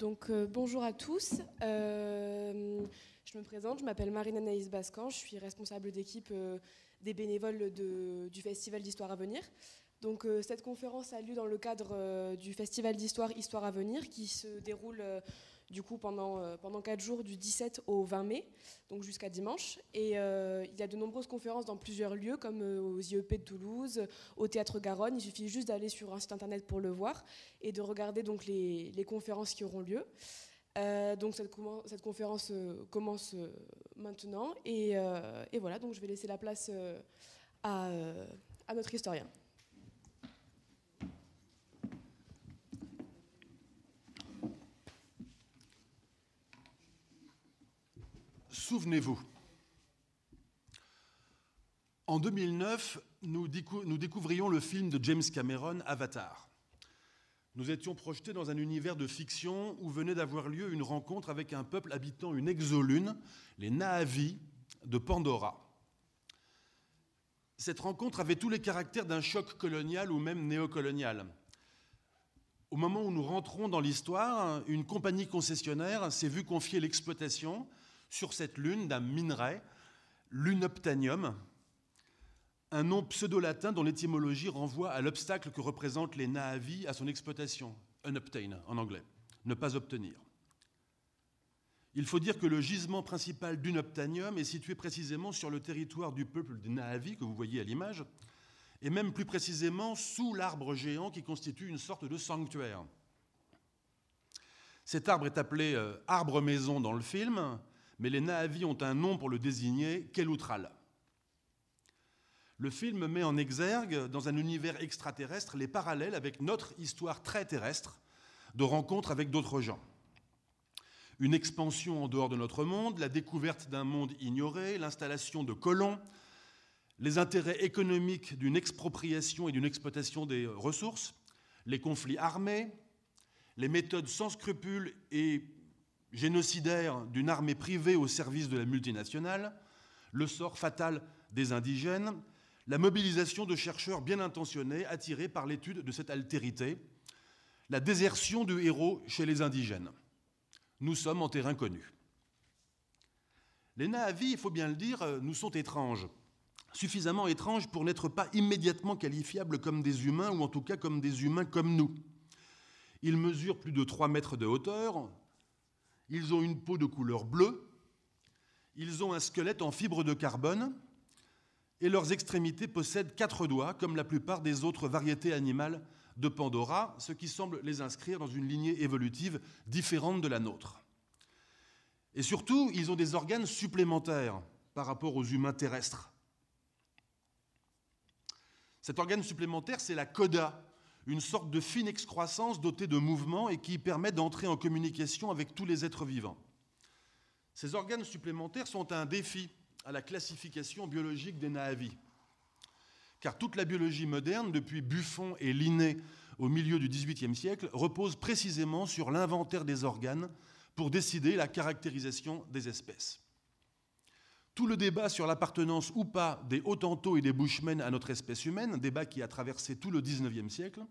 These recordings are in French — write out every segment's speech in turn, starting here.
Donc euh, bonjour à tous. Euh, je me présente, je m'appelle Marine-Anaïs Bascan, je suis responsable d'équipe euh, des bénévoles du Festival d'Histoire à venir. Donc cette conférence a lieu dans le cadre du Festival d'Histoire Histoire à venir qui se déroule du coup pendant, euh, pendant 4 jours du 17 au 20 mai, donc jusqu'à dimanche. Et euh, il y a de nombreuses conférences dans plusieurs lieux, comme euh, aux IEP de Toulouse, au Théâtre Garonne. Il suffit juste d'aller sur un site internet pour le voir et de regarder donc les, les conférences qui auront lieu. donc cette, cette conférence commence maintenant et, et, voilà, donc je vais laisser la place à, à notre historien. Souvenez-vous, en 2009, nous, découvrions le film de James Cameron, Avatar. Nous étions projetés dans un univers de fiction où venait d'avoir lieu une rencontre avec un peuple habitant une exolune, les Na'vi de Pandora. Cette rencontre avait tous les caractères d'un choc colonial ou même néocolonial. Au moment où nous rentrons dans l'histoire, une compagnie concessionnaire s'est vue confier l'exploitation sur cette lune d'un minerai, l'unoptanium, un nom pseudo-latin dont l'étymologie renvoie à l'obstacle que représentent les naavi à son exploitation, unobtain en anglais, ne pas obtenir. Il faut dire que le gisement principal d'unobtanium est situé précisément sur le territoire du peuple des naavi que vous voyez à l'image, et même plus précisément sous l'arbre géant qui constitue une sorte de sanctuaire. Cet arbre est appelé euh, arbre maison dans le film, mais les na'avis ont un nom pour le désigner, Kelutral. Le film met en exergue, dans un univers extraterrestre, les parallèles avec notre histoire très terrestre de rencontres avec d'autres gens. Une expansion en dehors de notre monde, la découverte d'un monde ignoré, l'installation de colons, les intérêts économiques d'une expropriation et d'une exploitation des ressources, les conflits armés, les méthodes sans scrupules et génocidaire d'une armée privée au service de la multinationale, le sort fatal des indigènes, la mobilisation de chercheurs bien intentionnés attirés par l'étude de cette altérité, la désertion du héros chez les indigènes. Nous sommes en terrain connu. Les Nahavis, il faut bien le dire, euh, nous sont étranges. Suffisamment étranges pour n'être pas immédiatement qualifiables comme des humains, ou en tout cas comme des humains comme nous. Ils mesurent plus de 3 mètres de hauteur, ils ont une peau de couleur bleue, ils ont un squelette en fibre de carbone, et leurs extrémités possèdent quatre doigts, comme la plupart des autres variétés animales de Pandora, ce qui semble les inscrire dans une lignée évolutive différente de la nôtre. Et surtout, ils ont des organes supplémentaires par rapport aux humains terrestres. Cet organe supplémentaire, c'est la coda, une sorte de fine excroissance dotée de mouvements et qui permet d'entrer en communication avec tous les êtres vivants. Ces organes supplémentaires sont un défi à la classification biologique des naavis, Car toute la biologie moderne, depuis Buffon et Linné au milieu du XVIIIe siècle, repose précisément sur l'inventaire des organes pour décider la caractérisation des espèces. Tout le débat sur l'appartenance ou pas des Hottentots et des Bushmen à notre espèce humaine, débat qui a traversé tout le XIXe siècle,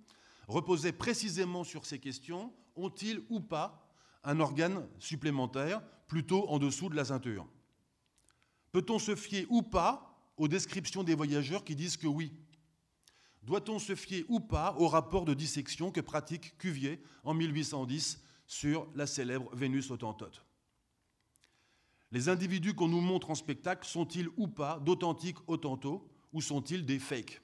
reposait précisément sur ces questions ont-ils ou pas un organe supplémentaire, plutôt en dessous de la ceinture Peut-on se fier ou pas aux descriptions des voyageurs qui disent que oui Doit-on se fier ou pas au rapport de dissection que pratique Cuvier en 1810 sur la célèbre Vénus hottentote les individus qu'on nous montre en spectacle sont-ils ou pas d'authentiques authentaux ou sont-ils des fakes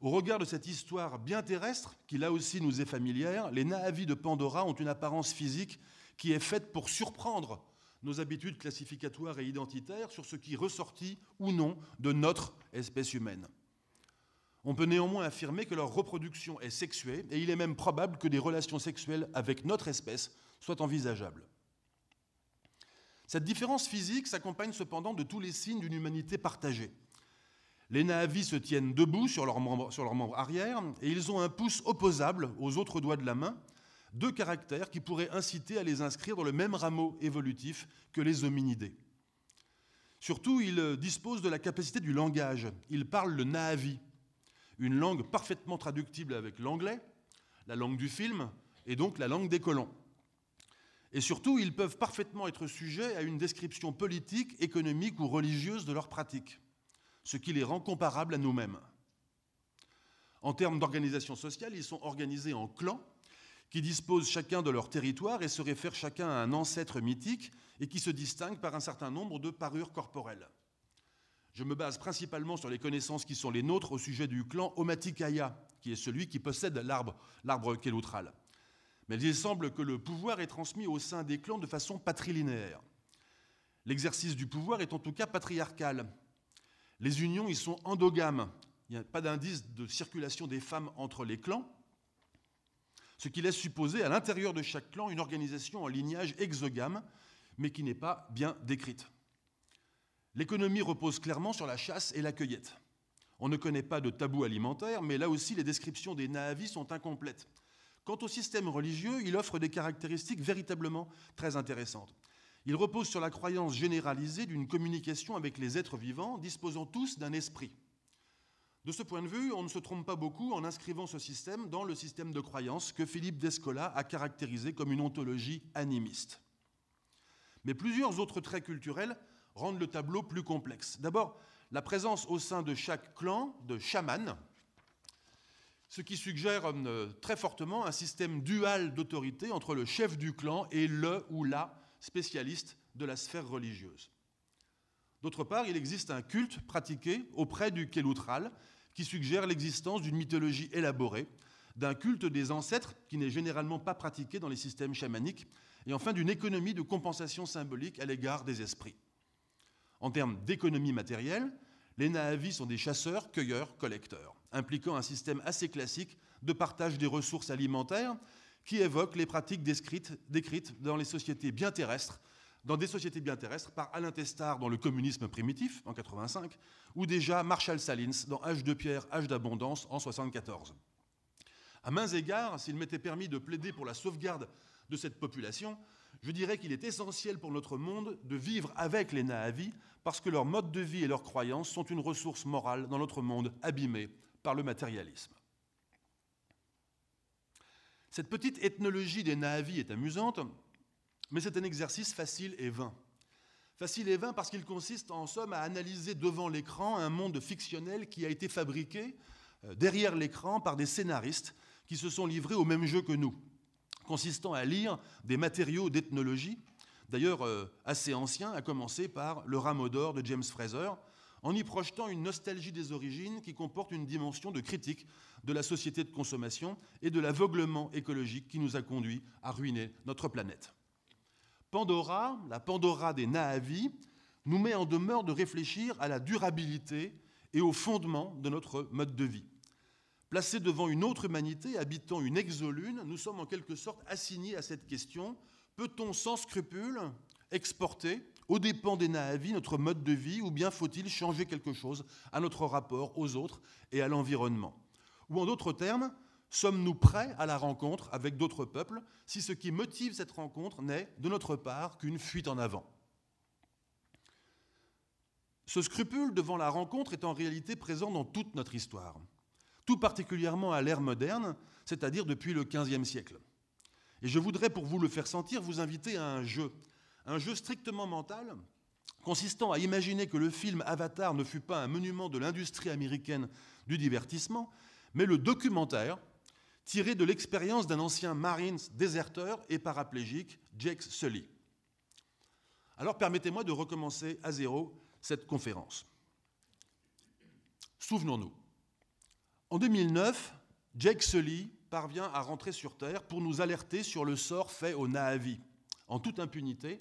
Au regard de cette histoire bien terrestre, qui là aussi nous est familière, les naavis de Pandora ont une apparence physique qui est faite pour surprendre nos habitudes classificatoires et identitaires sur ce qui ressortit ou non de notre espèce humaine. On peut néanmoins affirmer que leur reproduction est sexuée et il est même probable que des relations sexuelles avec notre espèce soient envisageables. Cette différence physique s'accompagne cependant de tous les signes d'une humanité partagée. Les naavis se tiennent debout sur leurs membres leur membre arrière et ils ont un pouce opposable aux autres doigts de la main, deux caractères qui pourraient inciter à les inscrire dans le même rameau évolutif que les hominidés. Surtout, ils disposent de la capacité du langage. Ils parlent le naavi, une langue parfaitement traductible avec l'anglais, la langue du film et donc la langue des colons. Et surtout, ils peuvent parfaitement être sujets à une description politique, économique ou religieuse de leurs pratiques, ce qui les rend comparables à nous-mêmes. En termes d'organisation sociale, ils sont organisés en clans qui disposent chacun de leur territoire et se réfèrent chacun à un ancêtre mythique et qui se distinguent par un certain nombre de parures corporelles. Je me base principalement sur les connaissances qui sont les nôtres au sujet du clan Omatikaya, qui est celui qui possède l'arbre, l'arbre il semble que le pouvoir est transmis au sein des clans de façon patrilinéaire. L'exercice du pouvoir est en tout cas patriarcal. Les unions y sont endogames. Il n'y a pas d'indice de circulation des femmes entre les clans, ce qui laisse supposer à l'intérieur de chaque clan une organisation en lignage exogame, mais qui n'est pas bien décrite. L'économie repose clairement sur la chasse et la cueillette. On ne connaît pas de tabou alimentaire, mais là aussi les descriptions des naavis sont incomplètes. Quant au système religieux, il offre des caractéristiques véritablement très intéressantes. Il repose sur la croyance généralisée d'une communication avec les êtres vivants, disposant tous d'un esprit. De ce point de vue, on ne se trompe pas beaucoup en inscrivant ce système dans le système de croyance que Philippe Descola a caractérisé comme une ontologie animiste. Mais plusieurs autres traits culturels rendent le tableau plus complexe. D'abord, la présence au sein de chaque clan de chamans, ce qui suggère euh, très fortement un système dual d'autorité entre le chef du clan et le ou la spécialiste de la sphère religieuse. D'autre part, il existe un culte pratiqué auprès du Kéloutral qui suggère l'existence d'une mythologie élaborée, d'un culte des ancêtres qui n'est généralement pas pratiqué dans les systèmes chamaniques, et enfin d'une économie de compensation symbolique à l'égard des esprits. En termes d'économie matérielle, les Nahavis sont des chasseurs, cueilleurs, collecteurs impliquant un système assez classique de partage des ressources alimentaires qui évoque les pratiques décrites, décrites dans les sociétés bien terrestres, dans des sociétés bien terrestres par Alain Testard dans Le communisme primitif en 85 ou déjà Marshall Salins dans Âge de pierre, âge d'abondance en 74. À mains égards, s'il m'était permis de plaider pour la sauvegarde de cette population, je dirais qu'il est essentiel pour notre monde de vivre avec les naavis parce que leur mode de vie et leurs croyances sont une ressource morale dans notre monde abîmé par le matérialisme. Cette petite ethnologie des naavis est amusante, mais c'est un exercice facile et vain. Facile et vain parce qu'il consiste en somme à analyser devant l'écran un monde fictionnel qui a été fabriqué euh, derrière l'écran par des scénaristes qui se sont livrés au même jeu que nous, consistant à lire des matériaux d'ethnologie, d'ailleurs euh, assez anciens, à commencer par Le Rameau d'or de James Fraser, en y projetant une nostalgie des origines qui comporte une dimension de critique de la société de consommation et de l'aveuglement écologique qui nous a conduit à ruiner notre planète. Pandora, la Pandora des Na'vi, nous met en demeure de réfléchir à la durabilité et au fondement de notre mode de vie. Placés devant une autre humanité habitant une exolune, nous sommes en quelque sorte assignés à cette question peut-on sans scrupule exporter au dépens des Nahavis notre mode de vie ou bien faut-il changer quelque chose à notre rapport aux autres et à l'environnement Ou en d'autres termes, sommes-nous prêts à la rencontre avec d'autres peuples si ce qui motive cette rencontre n'est de notre part qu'une fuite en avant ce scrupule devant la rencontre est en réalité présent dans toute notre histoire, tout particulièrement à l'ère moderne, c'est-à-dire depuis le XVe siècle. Et je voudrais, pour vous le faire sentir, vous inviter à un jeu un jeu strictement mental consistant à imaginer que le film Avatar ne fut pas un monument de l'industrie américaine du divertissement, mais le documentaire tiré de l'expérience d'un ancien Marines déserteur et paraplégique, Jake Sully. Alors permettez-moi de recommencer à zéro cette conférence. Souvenons-nous, en 2009, Jake Sully parvient à rentrer sur Terre pour nous alerter sur le sort fait aux Na'vi en toute impunité,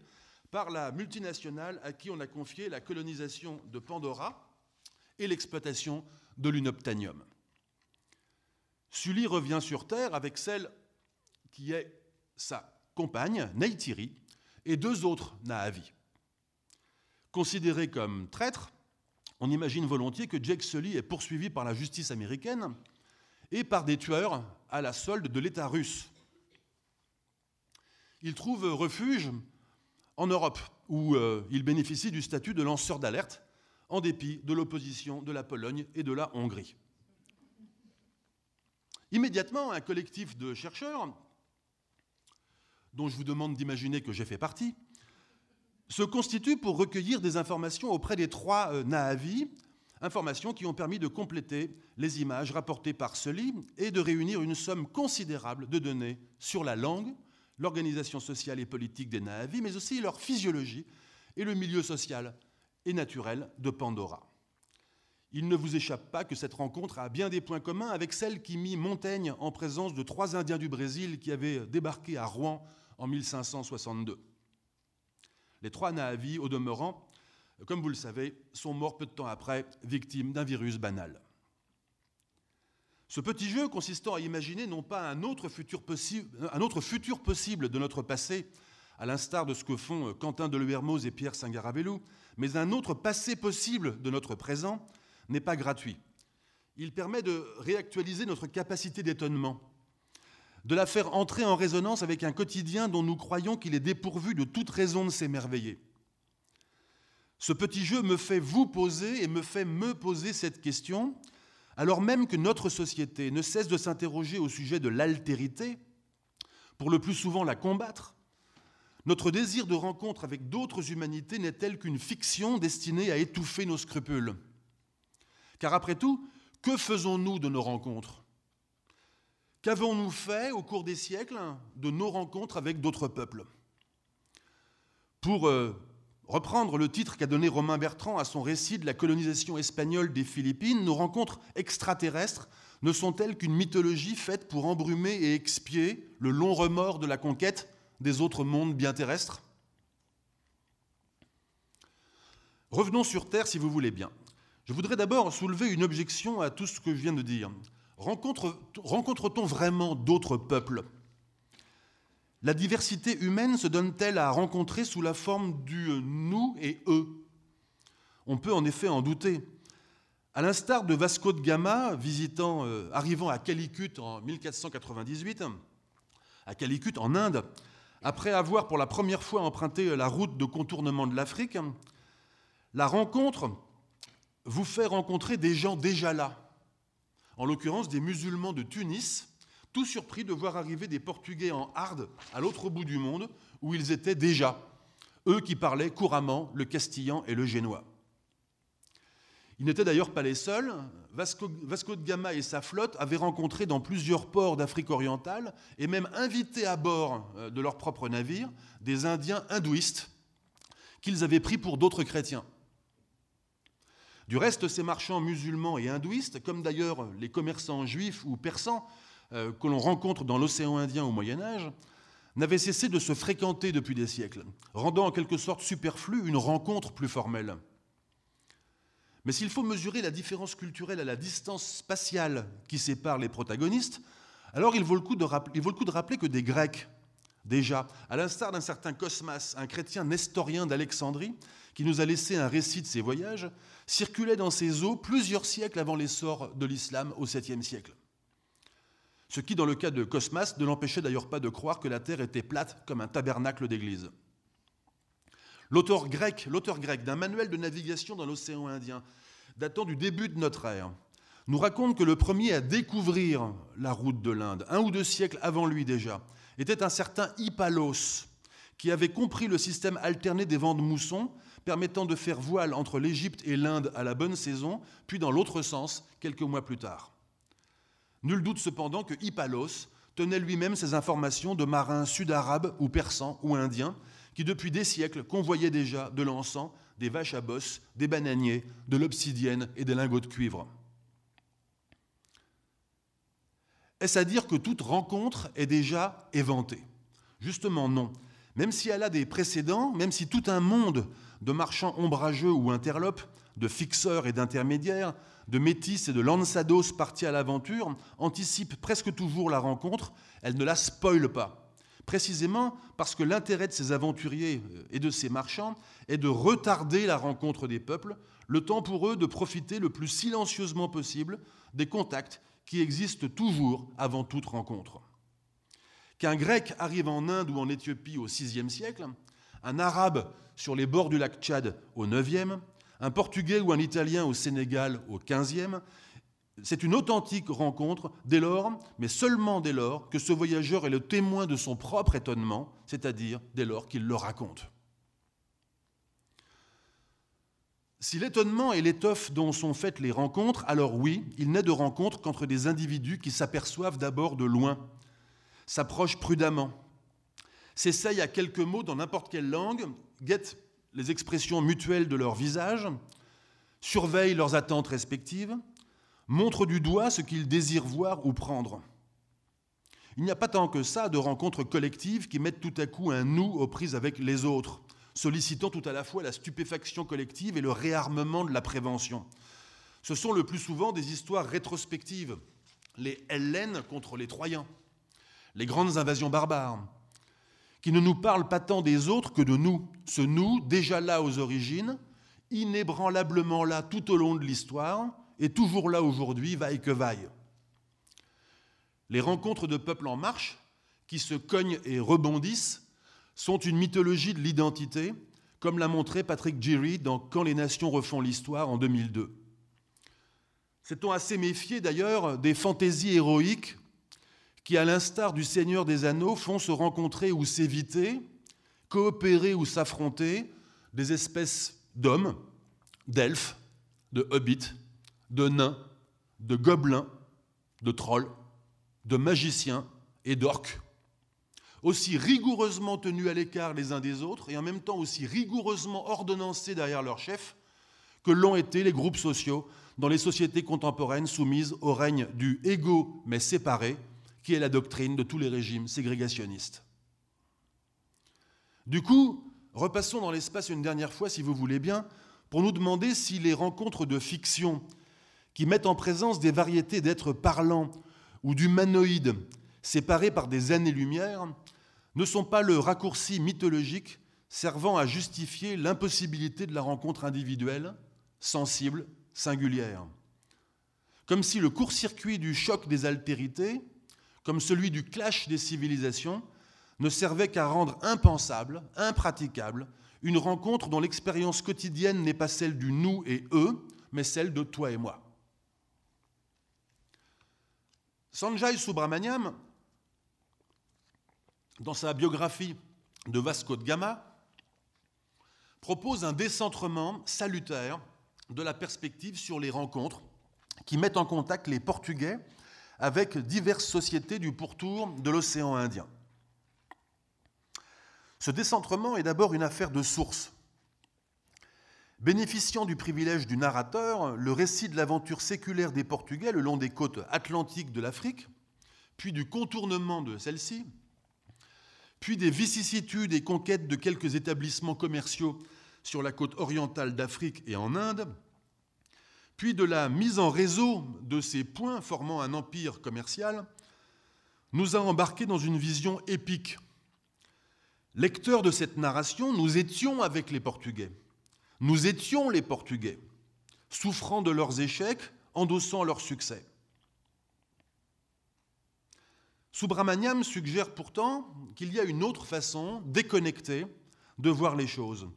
par la multinationale à qui on a confié la colonisation de Pandora et l'exploitation de l'unobtanium. Sully revient sur Terre avec celle qui est sa compagne, Neytiri, et deux autres Na'avi. Considéré comme traître, on imagine volontiers que Jake Sully est poursuivi par la justice américaine et par des tueurs à la solde de l'État russe, il trouve refuge en Europe, où euh, il bénéficie du statut de lanceur d'alerte, en dépit de l'opposition de la Pologne et de la Hongrie. Immédiatement, un collectif de chercheurs, dont je vous demande d'imaginer que j'ai fait partie, se constitue pour recueillir des informations auprès des trois euh, Na'avi, informations qui ont permis de compléter les images rapportées par Sully et de réunir une somme considérable de données sur la langue, l'organisation sociale et politique des Nahavis, mais aussi leur physiologie et le milieu social et naturel de Pandora. Il ne vous échappe pas que cette rencontre a bien des points communs avec celle qui mit Montaigne en présence de trois Indiens du Brésil qui avaient débarqué à Rouen en 1562. Les trois Nahavis, au demeurant, comme vous le savez, sont morts peu de temps après, victimes d'un virus banal. Ce petit jeu consistant à imaginer non pas un autre futur, possible de notre passé, à l'instar de ce que font Quentin de Delhermoz et Pierre Sangarabellou, mais un autre passé possible de notre présent, n'est pas gratuit. Il permet de réactualiser notre capacité d'étonnement, de la faire entrer en résonance avec un quotidien dont nous croyons qu'il est dépourvu de toute raison de s'émerveiller. Ce petit jeu me fait vous poser et me fait me poser cette question alors même que notre société ne cesse de s'interroger au sujet de l'altérité, pour le plus souvent la combattre, notre désir de rencontre avec d'autres humanités n'est-elle qu'une fiction destinée à étouffer nos scrupules Car après tout, que faisons-nous de nos rencontres Qu'avons-nous fait au cours des siècles de nos rencontres avec d'autres peuples Pour euh, reprendre le titre qu'a donné Romain Bertrand à son récit de la colonisation espagnole des Philippines, nos rencontres extraterrestres ne sont-elles qu'une mythologie faite pour embrumer et expier le long remords de la conquête des autres mondes bien terrestres Revenons sur Terre si vous voulez bien. Je voudrais d'abord soulever une objection à tout ce que je viens de dire. Rencontre-t-on vraiment d'autres peuples la diversité humaine se donne-t-elle à rencontrer sous la forme du nous et eux On peut en effet en douter. À l'instar de Vasco de Gama, visitant, euh, arrivant à Calicut en 1498, à Calicut en Inde, après avoir pour la première fois emprunté la route de contournement de l'Afrique, la rencontre vous fait rencontrer des gens déjà là, en l'occurrence des musulmans de Tunis, tout surpris de voir arriver des Portugais en harde à l'autre bout du monde, où ils étaient déjà, eux qui parlaient couramment le castillan et le génois. Ils n'étaient d'ailleurs pas les seuls. Vasco, de Gama et sa flotte avaient rencontré dans plusieurs ports d'Afrique orientale et même invité à bord euh, de leur propre navire, des Indiens hindouistes qu'ils avaient pris pour d'autres chrétiens. Du reste, ces marchands musulmans et hindouistes, comme d'ailleurs les commerçants juifs ou persans, euh, que l'on rencontre dans l'océan Indien au Moyen Âge, n'avait cessé de se fréquenter depuis des siècles, rendant en quelque sorte superflue une rencontre plus formelle. Mais s'il faut mesurer la différence culturelle à la distance spatiale qui sépare les protagonistes, alors il vaut le coup de rappeler, que des Grecs, déjà, à l'instar d'un certain Cosmas, un chrétien nestorien d'Alexandrie, qui nous a laissé un récit de ses voyages, circulaient dans ces eaux plusieurs siècles avant l'essor de l'islam au VIIe siècle ce qui, dans le cas de Cosmas, ne l'empêchait d'ailleurs pas de croire que la terre était plate comme un tabernacle d'église. L'auteur grec, l'auteur grec d'un manuel de navigation dans l'océan Indien, datant du début de notre ère, nous raconte que le premier à découvrir la route de l'Inde, un ou deux siècles avant lui déjà, était un certain Hippalos, qui avait compris le système alterné des vents de mousson, permettant de faire voile entre l'Égypte et l'Inde à la bonne saison, puis dans l'autre sens quelques mois plus tard. Nul doute cependant que Hippalos tenait lui-même ses informations de marins sud-arabes ou persans ou indiens qui depuis des siècles convoyaient déjà de l'encens, des vaches à bosse, des bananiers, de l'obsidienne et des lingots de cuivre. Est-ce à dire que toute rencontre est déjà éventée Justement non. Même si elle a des précédents, même si tout un monde de marchands ombrageux ou interlopes de fixeurs et d'intermédiaires, de métis et de lansados partis à l'aventure, anticipent presque toujours la rencontre, elle ne la spoile pas. Précisément parce que l'intérêt de ces aventuriers euh, et de ces marchands est de retarder la rencontre des peuples, le temps pour eux de profiter le plus silencieusement possible des contacts qui existent toujours avant toute rencontre. Qu'un grec arrive en Inde ou en Éthiopie au VIe siècle, un arabe sur les bords du lac Tchad au IXe, un Portugais ou un Italien au Sénégal au 15e, c'est une authentique rencontre dès lors, mais seulement dès lors, que ce voyageur est le témoin de son propre étonnement, c'est-à-dire dès lors qu'il le raconte. Si l'étonnement est l'étoffe dont sont faites les rencontres, alors oui, il n'est de rencontre qu'entre des individus qui s'aperçoivent d'abord de loin, s'approchent prudemment, s'essayent à quelques mots dans n'importe quelle langue, guettent les expressions mutuelles de leurs visages, surveillent leurs attentes respectives, montrent du doigt ce qu'ils désirent voir ou prendre. Il n'y a pas tant que ça de rencontres collectives qui mettent tout à coup un nous aux prises avec les autres, sollicitant tout à la fois la stupéfaction collective et le réarmement de la prévention. Ce sont le plus souvent des histoires rétrospectives, les Hellènes contre les Troyens, les grandes invasions barbares, qui ne nous parle pas tant des autres que de nous, ce nous déjà là aux origines, inébranlablement là tout au long de l'histoire, et toujours là aujourd'hui, vaille que vaille. Les rencontres de peuples en marche, qui se cognent et rebondissent, sont une mythologie de l'identité, comme l'a montré Patrick Giry dans Quand les nations refont l'histoire en 2002. S'est-on assez méfié d'ailleurs des fantaisies héroïques qui, à l'instar du Seigneur des Anneaux, font se rencontrer ou s'éviter, coopérer ou s'affronter des espèces d'hommes, d'elfes, de hobbits, de nains, de gobelins, de trolls, de magiciens et d'orques. Aussi rigoureusement tenus à l'écart les uns des autres et en même temps aussi rigoureusement ordonnancés derrière leur chef que l'ont été les groupes sociaux dans les sociétés contemporaines soumises au règne du égo mais séparé, qui est la doctrine de tous les régimes ségrégationnistes. Du coup, repassons dans l'espace une dernière fois, si vous voulez bien, pour nous demander si les rencontres de fiction, qui mettent en présence des variétés d'êtres parlants ou d'humanoïdes séparés par des années-lumière, ne sont pas le raccourci mythologique servant à justifier l'impossibilité de la rencontre individuelle, sensible, singulière. Comme si le court-circuit du choc des altérités comme celui du clash des civilisations, ne servait qu'à rendre impensable, impraticable, une rencontre dont l'expérience quotidienne n'est pas celle du nous et eux, mais celle de toi et moi. Sanjay Subramaniam, dans sa biographie de Vasco de Gama, propose un décentrement salutaire de la perspective sur les rencontres qui mettent en contact les Portugais avec diverses sociétés du pourtour de l'océan Indien. Ce décentrement est d'abord une affaire de source. Bénéficiant du privilège du narrateur, le récit de l'aventure séculaire des Portugais le long des côtes atlantiques de l'Afrique, puis du contournement de celle-ci, puis des vicissitudes et conquêtes de quelques établissements commerciaux sur la côte orientale d'Afrique et en Inde, puis de la mise en réseau de ces points formant un empire commercial, nous a embarqués dans une vision épique. Lecteurs de cette narration, nous étions avec les Portugais. Nous étions les Portugais, souffrant de leurs échecs, endossant leurs succès. Subramaniam suggère pourtant qu'il y a une autre façon déconnectée de voir les choses.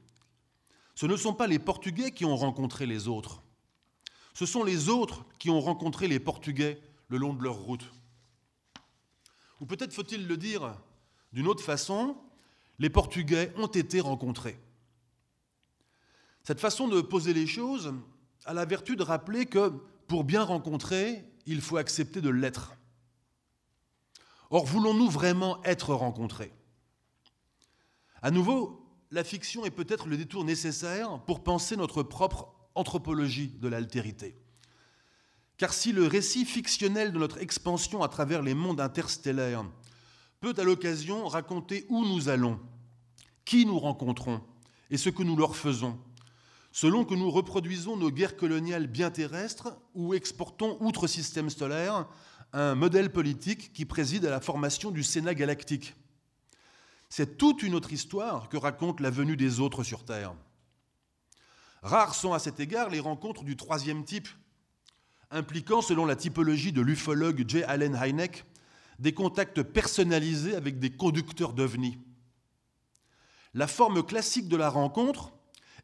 Ce ne sont pas les Portugais qui ont rencontré les autres, ce sont les autres qui ont rencontré les Portugais le long de leur route. Ou peut-être faut-il le dire d'une autre façon, les Portugais ont été rencontrés. Cette façon de poser les choses a la vertu de rappeler que pour bien rencontrer, il faut accepter de l'être. Or, voulons-nous vraiment être rencontrés À nouveau, la fiction est peut-être le détour nécessaire pour penser notre propre anthropologie de l'altérité. Car si le récit fictionnel de notre expansion à travers les mondes interstellaires peut à l'occasion raconter où nous allons, qui nous rencontrons et ce que nous leur faisons, selon que nous reproduisons nos guerres coloniales bien terrestres ou exportons outre système solaire un modèle politique qui préside à la formation du Sénat galactique. C'est toute une autre histoire que raconte la venue des autres sur Terre. Rares sont à cet égard les rencontres du troisième type, impliquant, selon la typologie de l'ufologue J. Allen Hynek, des contacts personnalisés avec des conducteurs d'OVNI. La forme classique de la rencontre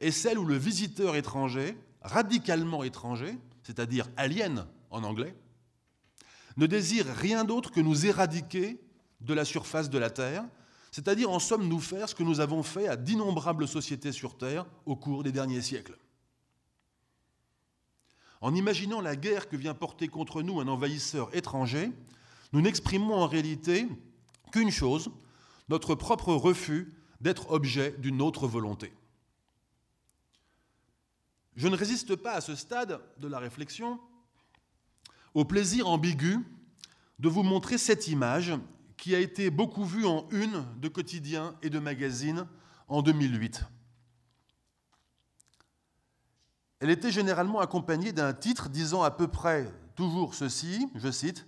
est celle où le visiteur étranger, radicalement étranger, c'est-à-dire alien en anglais, ne désire rien d'autre que nous éradiquer de la surface de la Terre c'est-à-dire en somme nous faire ce que nous avons fait à d'innombrables sociétés sur Terre au cours des derniers siècles. En imaginant la guerre que vient porter contre nous un envahisseur étranger, nous n'exprimons en réalité qu'une chose, notre propre refus d'être objet d'une autre volonté. Je ne résiste pas à ce stade de la réflexion au plaisir ambigu de vous montrer cette image qui a été beaucoup vu en une de quotidiens et de magazines en 2008. Elle était généralement accompagnée d'un titre disant à peu près toujours ceci, je cite,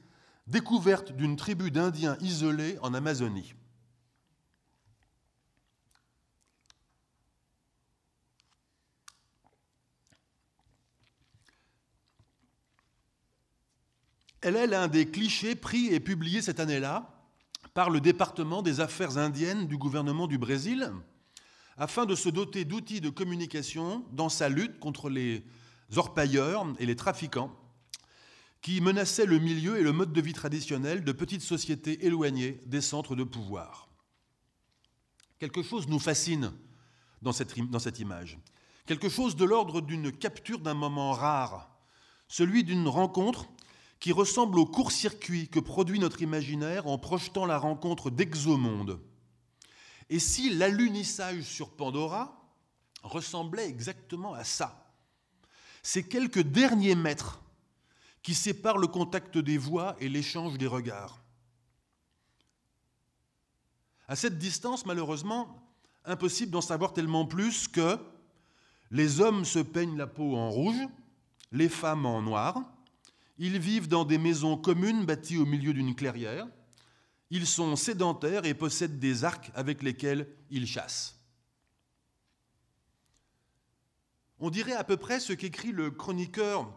Découverte d'une tribu d'Indiens isolés en Amazonie. Elle est l'un des clichés pris et publiés cette année-là, par le département des affaires indiennes du gouvernement du Brésil, afin de se doter d'outils de communication dans sa lutte contre les orpailleurs et les trafiquants qui menaçaient le milieu et le mode de vie traditionnel de petites sociétés éloignées des centres de pouvoir. Quelque chose nous fascine dans cette, dans cette image, quelque chose de l'ordre d'une capture d'un moment rare, celui d'une rencontre qui ressemble au court-circuit que produit notre imaginaire en projetant la rencontre d'exomonde. Et si l'alunissage sur Pandora ressemblait exactement à ça Ces quelques derniers mètres qui séparent le contact des voix et l'échange des regards. À cette distance, malheureusement, impossible d'en savoir tellement plus que les hommes se peignent la peau en rouge, les femmes en noir, ils vivent dans des maisons communes bâties au milieu d'une clairière. Ils sont sédentaires et possèdent des arcs avec lesquels ils chassent. On dirait à peu près ce qu'écrit le chroniqueur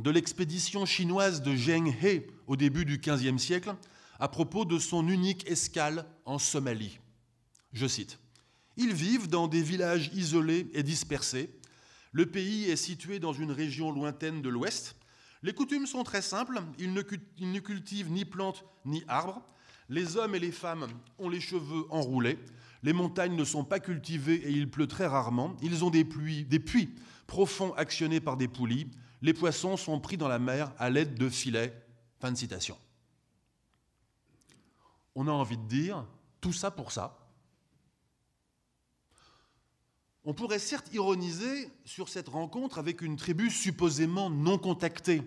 de l'expédition chinoise de Zheng He au début du XVe siècle à propos de son unique escale en Somalie. Je cite Ils vivent dans des villages isolés et dispersés. Le pays est situé dans une région lointaine de l'Ouest les coutumes sont très simples, ils ne, cultivent ni plantes ni arbres. Les hommes et les femmes ont les cheveux enroulés. Les montagnes ne sont pas cultivées et il pleut très rarement. Ils ont des, pluies, des puits profonds actionnés par des poulies. Les poissons sont pris dans la mer à l'aide de filets. Fin de citation. On a envie de dire tout ça pour ça. On pourrait certes ironiser sur cette rencontre avec une tribu supposément non contactée,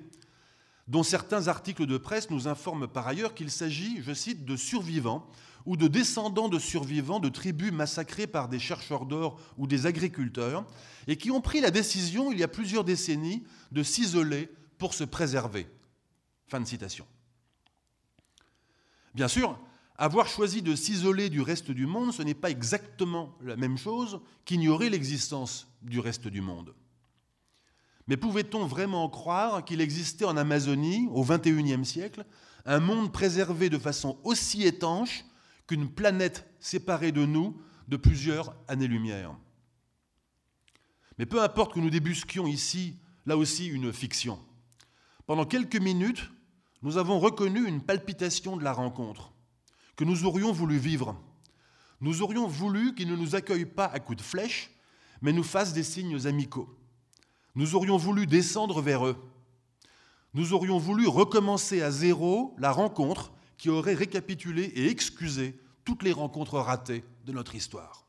dont certains articles de presse nous informent par ailleurs qu'il s'agit, je cite, de survivants ou de descendants de survivants de tribus massacrées par des chercheurs d'or ou des agriculteurs, et qui ont pris la décision, il y a plusieurs décennies, de s'isoler pour se préserver. Fin de citation. Bien sûr, avoir choisi de s'isoler du reste du monde, ce n'est pas exactement la même chose qu'ignorer l'existence du reste du monde. Mais pouvait-on vraiment croire qu'il existait en Amazonie, au XXIe siècle, un monde préservé de façon aussi étanche qu'une planète séparée de nous de plusieurs années-lumière Mais peu importe que nous débusquions ici, là aussi, une fiction. Pendant quelques minutes, nous avons reconnu une palpitation de la rencontre que nous aurions voulu vivre. Nous aurions voulu qu'ils ne nous accueillent pas à coups de flèche, mais nous fassent des signes amicaux. Nous aurions voulu descendre vers eux. Nous aurions voulu recommencer à zéro la rencontre qui aurait récapitulé et excusé toutes les rencontres ratées de notre histoire.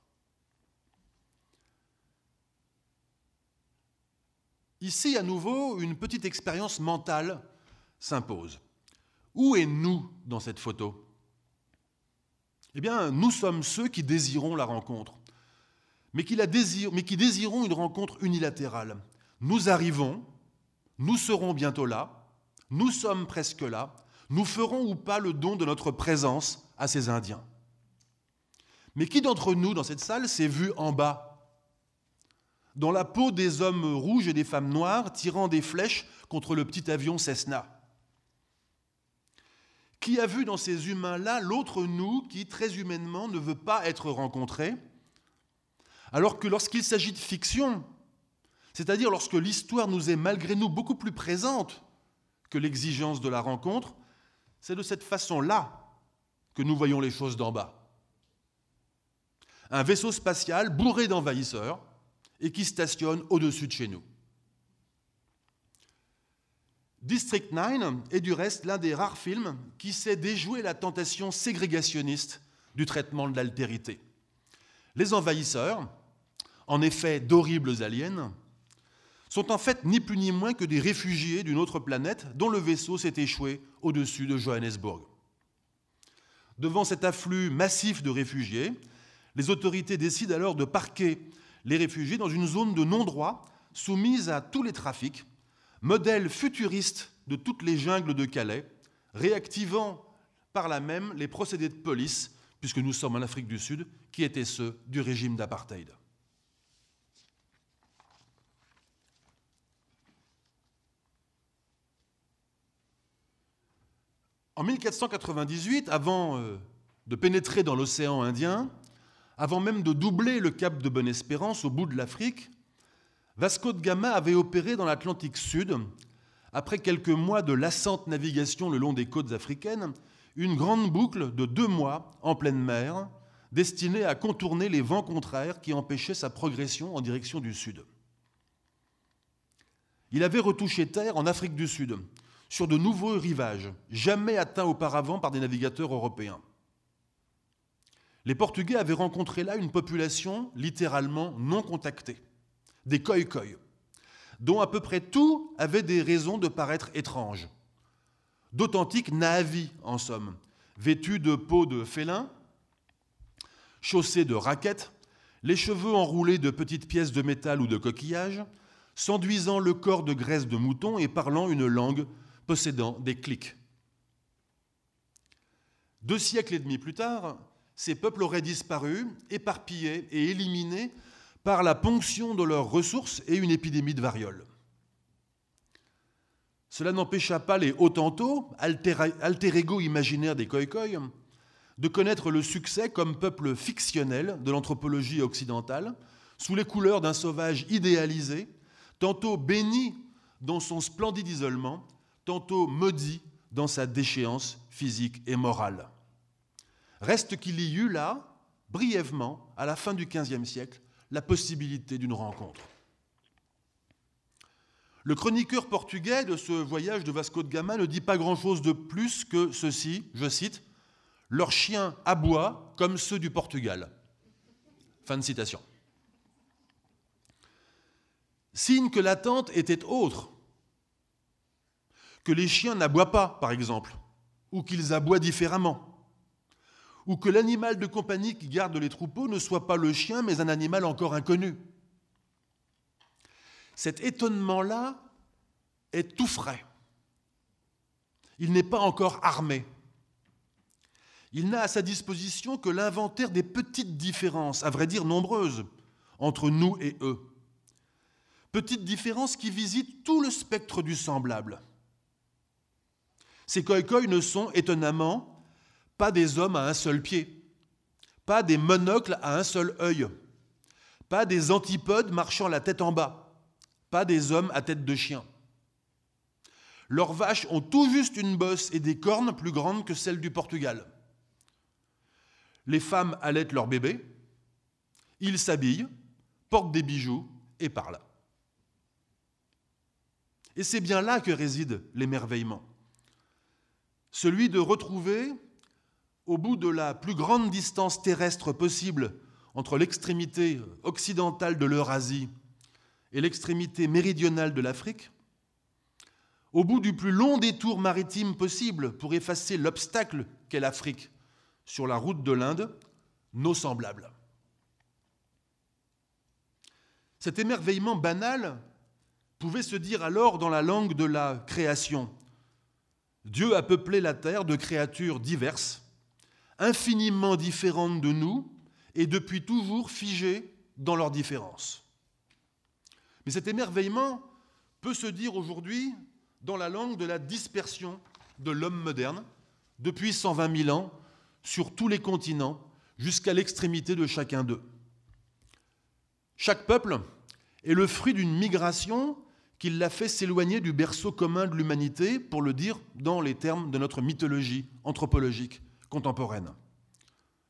Ici, à nouveau, une petite expérience mentale s'impose. Où est nous dans cette photo eh bien, nous sommes ceux qui désirons la rencontre, mais qui, la mais qui désirons une rencontre unilatérale. Nous arrivons, nous serons bientôt là, nous sommes presque là, nous ferons ou pas le don de notre présence à ces Indiens. Mais qui d'entre nous dans cette salle s'est vu en bas, dans la peau des hommes rouges et des femmes noires tirant des flèches contre le petit avion Cessna qui a vu dans ces humains-là l'autre nous qui, très humainement, ne veut pas être rencontré Alors que lorsqu'il s'agit de fiction, c'est-à-dire lorsque l'histoire nous est malgré nous beaucoup plus présente que l'exigence de la rencontre, c'est de cette façon-là que nous voyons les choses d'en bas. Un vaisseau spatial bourré d'envahisseurs et qui stationne au-dessus de chez nous. District 9 est du reste l'un des rares films qui sait déjouer la tentation ségrégationniste du traitement de l'altérité. Les envahisseurs, en effet d'horribles aliens, sont en fait ni plus ni moins que des réfugiés d'une autre planète dont le vaisseau s'est échoué au-dessus de Johannesburg. Devant cet afflux massif de réfugiés, les autorités décident alors de parquer les réfugiés dans une zone de non-droit soumise à tous les trafics modèle futuriste de toutes les jungles de Calais, réactivant par là même les procédés de police, puisque nous sommes en Afrique du Sud, qui étaient ceux du régime d'apartheid. En 1498, avant euh, de pénétrer dans l'océan Indien, avant même de doubler le cap de Bonne-Espérance au bout de l'Afrique, Vasco de Gama avait opéré dans l'Atlantique Sud, après quelques mois de lassante navigation le long des côtes africaines, une grande boucle de deux mois en pleine mer, destinée à contourner les vents contraires qui empêchaient sa progression en direction du sud. Il avait retouché terre en Afrique du Sud, sur de nouveaux rivages, jamais atteints auparavant par des navigateurs européens. Les Portugais avaient rencontré là une population littéralement non contactée des koi-koi, dont à peu près tout avait des raisons de paraître étranges. D'authentiques navis, en somme, vêtus de peaux de félin, chaussés de raquettes, les cheveux enroulés de petites pièces de métal ou de coquillages, s'enduisant le corps de graisse de mouton et parlant une langue possédant des clics. Deux siècles et demi plus tard, ces peuples auraient disparu, éparpillés et éliminés par la ponction de leurs ressources et une épidémie de variole. Cela n'empêcha pas les Hottentots, alter ego imaginaire des Khoikhoi, de connaître le succès comme peuple fictionnel de l'anthropologie occidentale, sous les couleurs d'un sauvage idéalisé, tantôt béni dans son splendide isolement, tantôt maudit dans sa déchéance physique et morale. Reste qu'il y eut là, brièvement, à la fin du XVe siècle, la possibilité d'une rencontre. Le chroniqueur portugais de ce voyage de Vasco de Gama ne dit pas grand-chose de plus que ceci, je cite, Leurs chiens aboient comme ceux du Portugal. Fin de citation. Signe que l'attente était autre, que les chiens n'aboient pas, par exemple, ou qu'ils aboient différemment ou que l'animal de compagnie qui garde les troupeaux ne soit pas le chien, mais un animal encore inconnu. Cet étonnement-là est tout frais. Il n'est pas encore armé. Il n'a à sa disposition que l'inventaire des petites différences, à vrai dire nombreuses, entre nous et eux. Petites différences qui visitent tout le spectre du semblable. Ces koi-koi ne sont étonnamment pas des hommes à un seul pied, pas des monocles à un seul œil, pas des antipodes marchant la tête en bas, pas des hommes à tête de chien. Leurs vaches ont tout juste une bosse et des cornes plus grandes que celles du Portugal. Les femmes allaitent leurs bébés, ils s'habillent, portent des bijoux et parlent. Et c'est bien là que réside l'émerveillement. Celui de retrouver au bout de la plus grande distance terrestre possible entre l'extrémité occidentale de l'Eurasie et l'extrémité méridionale de l'Afrique, au bout du plus long détour maritime possible pour effacer l'obstacle qu'est l'Afrique sur la route de l'Inde, nos semblables. Cet émerveillement banal pouvait se dire alors dans la langue de la création. Dieu a peuplé la terre de créatures diverses, infiniment différentes de nous et depuis toujours figées dans leurs différences. Mais cet émerveillement peut se dire aujourd'hui dans la langue de la dispersion de l'homme moderne, depuis 120 000 ans, sur tous les continents, jusqu'à l'extrémité de chacun d'eux. Chaque peuple est le fruit d'une migration qui l'a fait s'éloigner du berceau commun de l'humanité, pour le dire dans les termes de notre mythologie anthropologique contemporaine.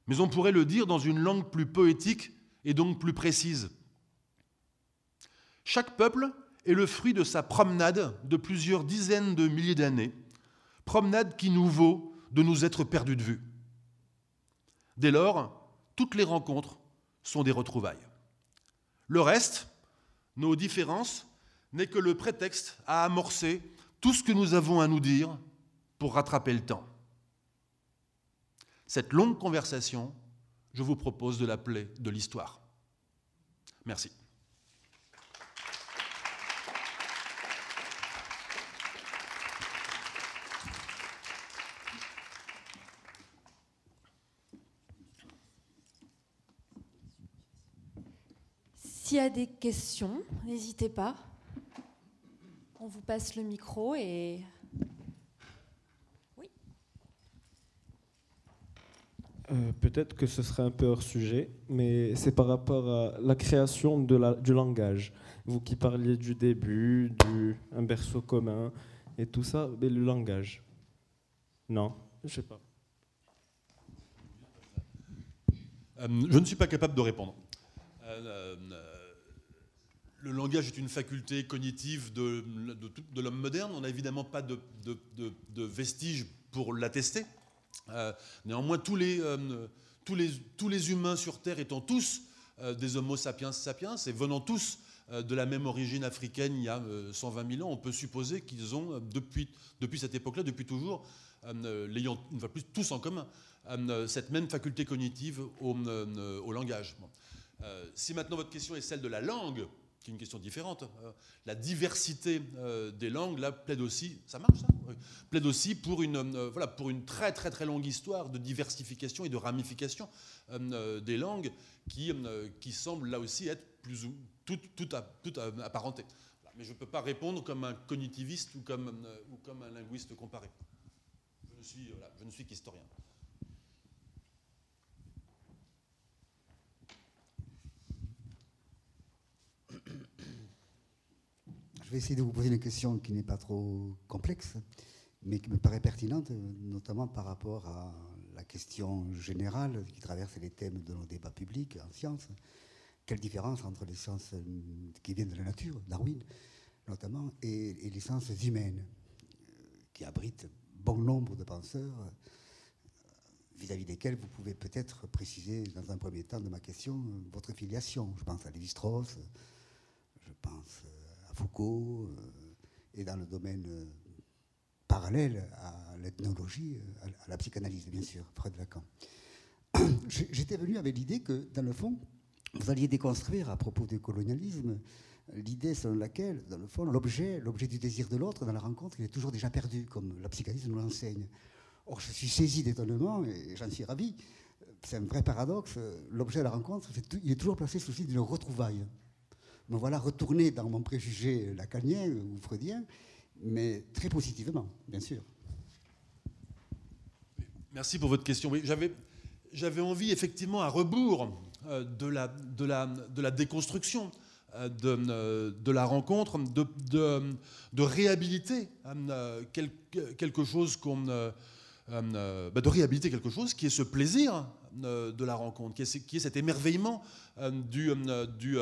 Mais on pourrait le dire dans une langue plus poétique et donc plus précise. Chaque peuple est le fruit de sa promenade de plusieurs dizaines de milliers d'années, promenade qui nous vaut de nous être perdus de vue. Dès lors, toutes les rencontres sont des retrouvailles. Le reste, nos différences, n'est que le prétexte à amorcer tout ce que nous avons à nous dire pour rattraper le temps. Cette longue conversation, je vous propose de l'appeler de l'histoire. Merci. S'il y a des questions, n'hésitez pas. On vous passe le micro et Euh, peut-être que ce serait un peu hors sujet, mais c'est par rapport à la création de du langage. Vous qui parliez du début, du un berceau commun et tout ça, mais le langage. Non, je ne sais pas. Euh, je ne suis pas capable de répondre. Euh, le langage est une faculté cognitive de, de, de l'homme moderne. On n'a évidemment pas de, de, de vestiges pour l'attester. Euh, néanmoins, euh, tous les, humains sur Terre étant tous euh, des Homo sapiens sapiens et venant tous de la même origine africaine il y a 120 000 ans, on peut supposer qu'ils ont, depuis, cette époque-là, depuis toujours, l'ayant plus tous en commun, cette même faculté cognitive au, langage. si maintenant votre question est celle de la langue, une question différente, hein. la diversité euh, des langues, là, plaide aussi, ça marche ça hein, Plaide aussi pour une, euh, voilà, pour une très très très longue histoire de diversification et de ramification euh, des langues qui, qui semble là aussi être plus ou tout, tout apparentées. Mais je ne peux pas répondre comme un cognitiviste ou comme, ou comme un linguiste comparé. Je ne suis, voilà, suis qu'historien. Je vais essayer de vous poser une question qui n'est pas trop complexe, mais qui me paraît pertinente, notamment par rapport à la question générale qui traverse les thèmes de nos débats publics en sciences. Quelle différence entre les sciences euh, qui viennent de la nature, Darwin notamment, et, les sciences humaines, euh, qui abritent bon nombre de penseurs, euh, vis-à-vis desquels vous pouvez peut-être préciser, dans un premier temps de ma question, votre filiation. Je pense à Lévi-Strauss, Foucault, euh, et dans le domaine euh, parallèle à l'ethnologie, euh, à la psychanalyse, bien sûr, Fred Lacan. J'étais venu avec l'idée que, dans le fond, vous alliez déconstruire à propos du colonialisme l'idée selon laquelle, dans le fond, l'objet, l'objet du désir de l'autre dans la rencontre, il est toujours déjà perdu, comme la psychanalyse nous l'enseigne. Or, je suis saisi d'étonnement et j'en suis ravi. C'est un vrai paradoxe. L'objet de la rencontre, il est toujours placé sous le signe d'une retrouvaille me voilà retourné dans mon préjugé lacanien ou freudien, mais très positivement, bien sûr. Merci pour votre question. Oui, j'avais, j'avais envie, effectivement, à rebours euh, de, la, de, la, de la déconstruction euh, de, euh, de, la rencontre, de, de, réhabiliter quelque chose qu'on. Bah, de réhabiliter quelque chose qui est ce plaisir de la rencontre, qui est, qui est cet émerveillement du. du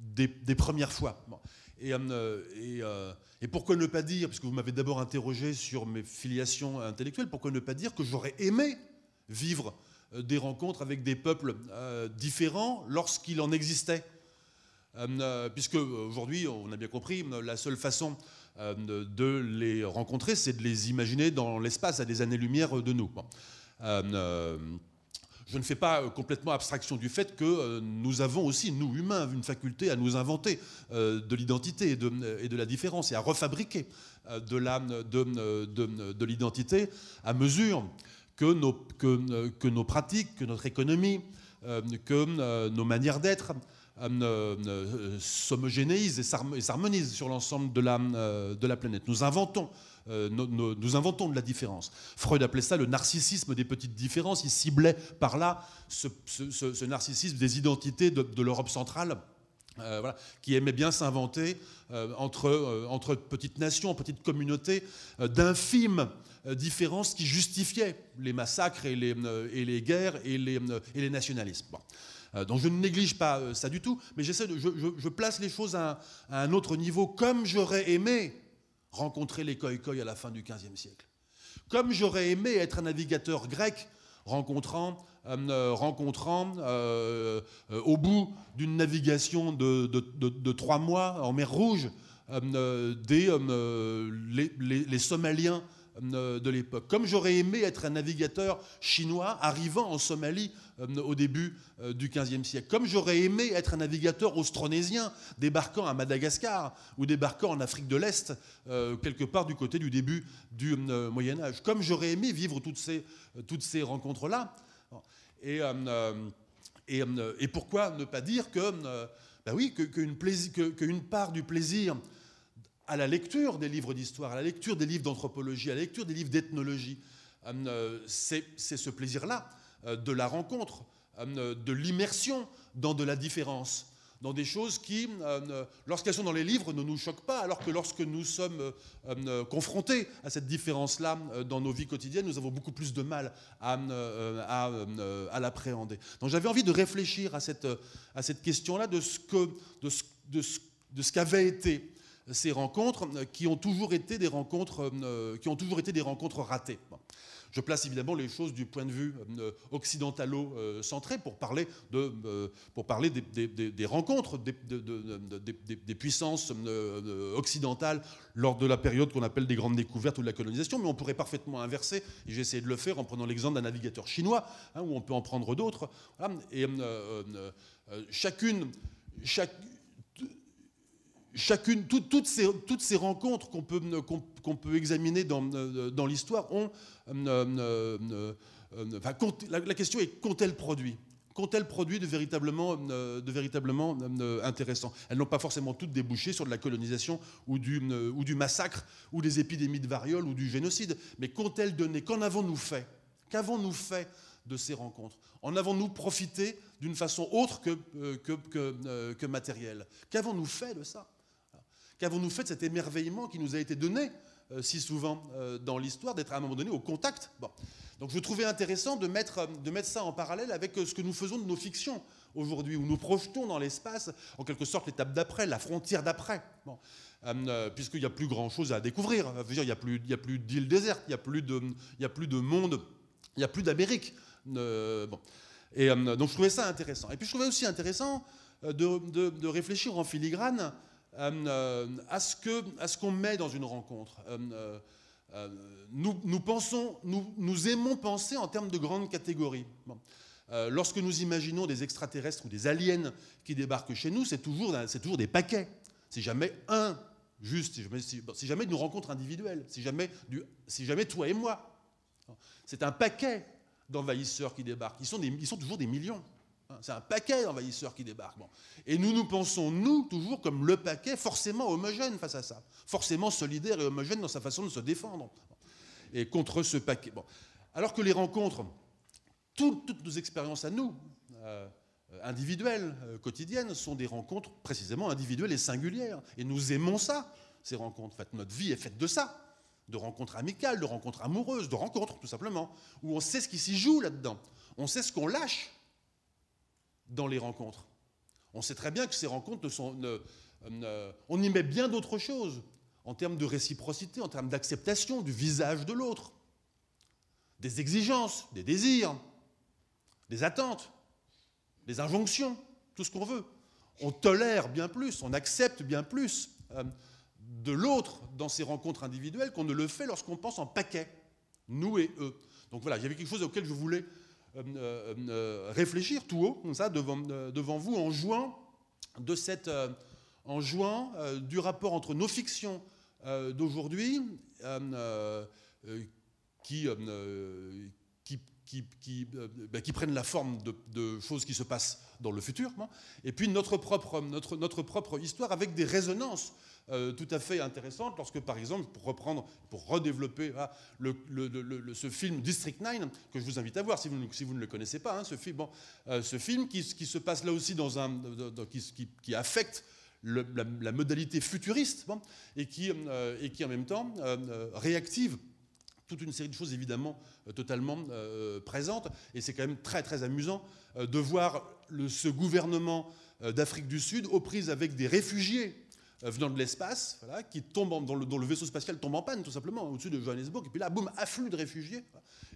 des, premières fois. Euh, euh, euh, et, pourquoi ne pas dire, puisque vous m'avez d'abord interrogé sur mes filiations intellectuelles, pourquoi ne pas dire que j'aurais aimé vivre des rencontres avec des peuples différents lorsqu'il en existait Puisque aujourd'hui, on a bien compris, la seule façon de les rencontrer, c'est de les imaginer dans l'espace à des années-lumière de nous je ne fais pas euh, complètement abstraction du fait que euh, nous avons aussi, nous humains, une faculté à nous inventer euh, de l'identité et de, la différence et à refabriquer de l'identité de, à mesure que nos, pratiques, que notre économie, que nos manières d'être s'homogénéisent et s'harmonisent sur l'ensemble de la planète. Nous inventons euh, nous, inventons de la différence. Freud appelait ça le narcissisme des petites différences. Il ciblait par là ce, narcissisme des identités de, l'Europe centrale. Euh, qui aimait bien s'inventer euh, entre, petites nations, petites communautés, d'infimes différences qui justifiaient les massacres et les, guerres et les, nationalismes. donc je ne néglige pas ça du tout, mais j'essaie de, je, place les choses à un autre niveau, comme j'aurais aimé rencontrer les Khoikhoi à la fin du XVe siècle. Comme j'aurais aimé être un navigateur grec rencontrant, euh, euh, rencontrant euh, au bout d'une navigation de, trois mois en mer Rouge des, les Somaliens euh, euh, de l'époque. Comme j'aurais aimé être un navigateur chinois arrivant en Somalie euh, au début du XVe siècle. Comme j'aurais aimé être un navigateur austronésien débarquant à Madagascar ou débarquant en Afrique de l'Est, quelque part du côté du début du Moyen Âge. Comme j'aurais aimé vivre toutes ces, toutes ces rencontres-là. Et, pourquoi ne pas dire que, bah oui, qu'une que part du plaisir à la lecture des livres d'histoire, à la lecture des livres d'anthropologie, à la lecture des livres d'ethnologie. Euh, c'est ce plaisir-là euh, de la rencontre, euh, de l'immersion dans de la différence, dans des choses qui, lorsqu'elles sont dans les livres, ne nous choquent pas, alors que lorsque nous sommes confrontés à cette différence-là dans nos vies quotidiennes, nous avons beaucoup plus de mal à, à, l'appréhender. Donc j'avais envie de réfléchir à cette, à cette question-là de ce qu'avait de de été ces rencontres euh, qui ont toujours été des rencontres, euh, euh, qui ont toujours été des rencontres ratées. Je place évidemment les choses du point de vue occidentalo-centré pour parler, de, pour parler des, des, des, des rencontres des, puissances occidentales lors de la période qu'on appelle des grandes découvertes ou de la colonisation, mais on pourrait parfaitement inverser, et j'ai essayé de le faire en prenant l'exemple d'un navigateur chinois, hein, où on peut en prendre d'autres. et chacune, chaque, chacune, toutes, ces, rencontres qu'on peut, examiner euh, dans, l'histoire ont. Euh, euh, la, question est qu'ont-elles produit Qu'ont-elles produit de véritablement, de intéressant Elles n'ont pas forcément toutes débouché sur de la colonisation ou du, massacre ou des épidémies de variole ou du génocide, mais qu'ont-elles donné Qu'en avons-nous fait Qu'avons-nous fait de ces rencontres En avons-nous profité d'une façon autre que, que, que, que matérielle Qu'avons-nous fait de ça Qu'avons-nous fait de cet émerveillement qui nous a été donné euh, si souvent euh, dans l'histoire, d'être à un moment donné au contact bon. Donc je trouvais intéressant de mettre, euh, de mettre ça en parallèle avec ce que nous faisons de nos fictions aujourd'hui, où nous projetons dans l'espace, en quelque sorte, l'étape d'après, la frontière d'après. Bon. puisqu'il n'y a plus grand-chose à découvrir. Il n'y a plus, plus d'île déserte, il n'y a, plus de, monde, il n'y a plus d'Amérique. bon. Et donc je trouvais ça intéressant. Et puis je trouvais aussi intéressant de, de réfléchir en filigrane euh, euh, à ce qu'on met dans une rencontre. Euh, nous, pensons, nous, aimons penser en termes de grandes catégories. lorsque nous imaginons des extraterrestres ou des aliens qui débarquent chez nous, c'est toujours, toujours, des paquets. C'est jamais un juste, si jamais, une rencontre individuelle, si jamais, jamais toi et moi. C'est un paquet d'envahisseurs qui débarquent. Ils sont, ils sont toujours des millions. Hein, c'est un paquet d'envahisseurs qui débarque. Bon. Et nous nous pensons, nous, toujours comme le paquet, forcément homogène face à ça, forcément solidaire et homogène dans sa façon de se défendre. Et contre ce paquet. Alors que les rencontres, toutes nos expériences à nous, euh, individuelles, euh, quotidiennes, sont des rencontres précisément individuelles et singulières. Et nous aimons ça, ces rencontres. En fait, notre vie est faite de ça de rencontres amicales, de rencontres amoureuses, de rencontres tout simplement, où on sait ce qui s'y joue là-dedans, on sait ce qu'on lâche dans les rencontres. On sait très bien que ces rencontres on y met bien d'autres choses en termes de réciprocité, en termes d'acceptation du visage de l'autre, des exigences, des désirs, des attentes, des injonctions, tout ce qu'on veut. On tolère bien plus, on accepte bien plus euh, de l'autre dans ces rencontres individuelles qu'on ne le fait lorsqu'on pense en paquet, nous et eux. Donc voilà, il y avait quelque chose auquel je voulais euh, euh, euh, réfléchir tout haut, comme ça, devant, devant vous, en jouant, de cette, en jouant du rapport entre nos fictions d'aujourd'hui, qui, qui, euh, ben, qui, prennent la forme de, choses qui se passent dans le futur, hein. et puis notre propre, notre, notre propre histoire avec des résonances euh, tout à fait intéressantes lorsque, par exemple, pour reprendre, pour redévelopper hein, ce film District 9, que je vous invite à voir si vous, si vous ne le connaissez pas, hein, ce film, bon, euh, ce film qui, se passe là aussi dans un, qui, affecte la, modalité futuriste et, qui, et qui en même temps réactive toute une série de choses évidemment euh, totalement euh, présentes. Et c'est quand même très très amusant euh, de voir ce gouvernement d'Afrique du Sud aux prises avec des réfugiés venant de l'espace, qui tombent dans dont le vaisseau spatial tombe en panne tout simplement au-dessus de Johannesburg. Et puis là, boum, afflux de réfugiés.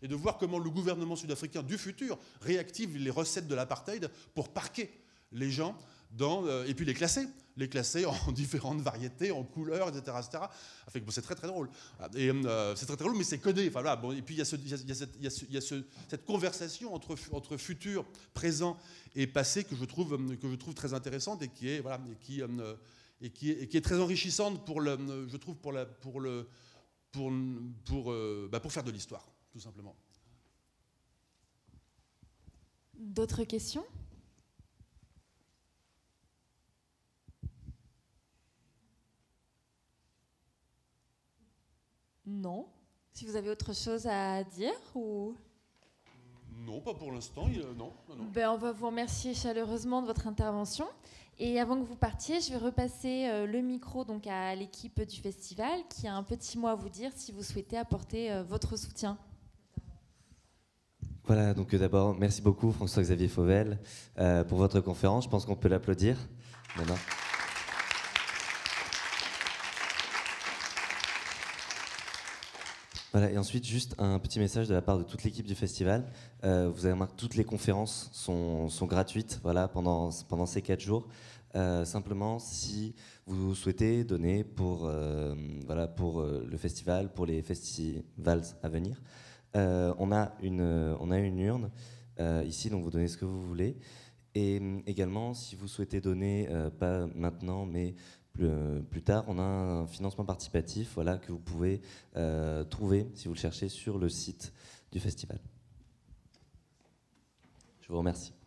Et de voir comment le gouvernement sud-africain du futur réactive les recettes de l'apartheid pour parquer les gens euh, et puis les classer, les classer en différentes variétés, en couleurs, etc. c'est très très drôle. Euh, c'est très très drôle, mais c'est codé. et puis il y a, cette, conversation entre, entre futur, présent et passé que je trouve, euh, que je trouve très intéressante et qui est, qui, très enrichissante pour je trouve, pour, pour, le, bah, pour faire de l'histoire, tout simplement. D'autres questions Non. Si vous avez autre chose à dire ou... Non, pas pour l'instant. Non, Ben, on va vous remercier chaleureusement de votre intervention. Et avant que vous partiez, je vais repasser euh, le micro donc à l'équipe du festival qui a un petit mot à vous dire si vous souhaitez apporter euh, votre soutien. Voilà, donc euh, d'abord, merci beaucoup François-Xavier Fauvel pour votre conférence. Je pense qu'on peut l'applaudir. non. Voilà, et ensuite, juste un petit message de la part de toute l'équipe du festival. Euh, vous avez remarqué, toutes les conférences sont, gratuites voilà, pendant, pendant ces quatre jours. Euh, simplement, si vous souhaitez donner pour, euh, voilà, pour le festival, pour les festivals à venir, on, a une, on a une urne ici, donc vous donnez ce que vous voulez. Et également, si vous souhaitez donner, pas maintenant, mais euh, plus, tard, on a un financement participatif voilà, que vous pouvez euh, trouver si vous le cherchez sur le site du festival. Je vous remercie.